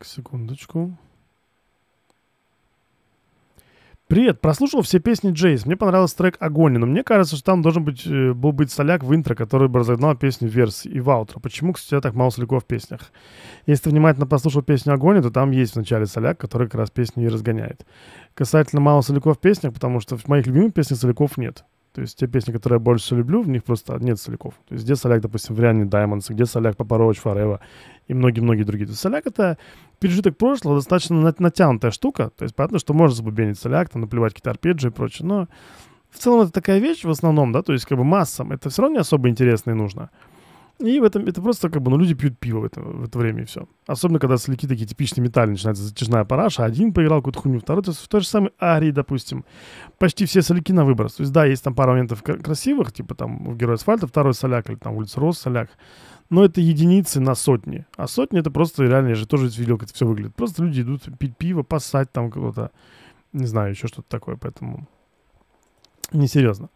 Так, секундочку. Привет, прослушал все песни Джейс. Мне понравился трек «Огонь», но мне кажется, что там должен быть, э, был быть соляк в интро, который бы разогнал песню в верс и в аутро. Почему, кстати, так мало соляков в песнях? Если ты внимательно послушал песню «Огонь», то там есть в начале соляк, который как раз песню и разгоняет. Касательно мало соляков в песнях, потому что в моих любимых песнях соляков нет. То есть те песни, которые я больше люблю, в них просто нет соляков. То есть где соляк, допустим, в реальный Diamonds, где соляк Папа Роуч, и многие-многие другие. То есть соляк — это пережиток прошлого, достаточно натянутая штука. То есть понятно, что можно забубенить соляк, там, наплевать какие-то арпеджи и прочее, но в целом это такая вещь в основном, да, то есть как бы массам это все равно не особо интересно и нужно. И в этом это просто как бы, ну, люди пьют пиво в это, в это время и все. Особенно, когда слики такие типичные металли, начинается затяжная параша, один поиграл какую-то хуйню, второй, то есть в той же самой Арии, допустим, почти все соляки на выброс. То есть, да, есть там пара моментов красивых, типа там в Герой асфальта второй соляк, или там улица Рос соляк, но это единицы на сотни. А сотни это просто реально, я же тоже видел, как это все выглядит. Просто люди идут пить пиво, пасать там кого-то, не знаю, еще что-то такое, поэтому несерьезно.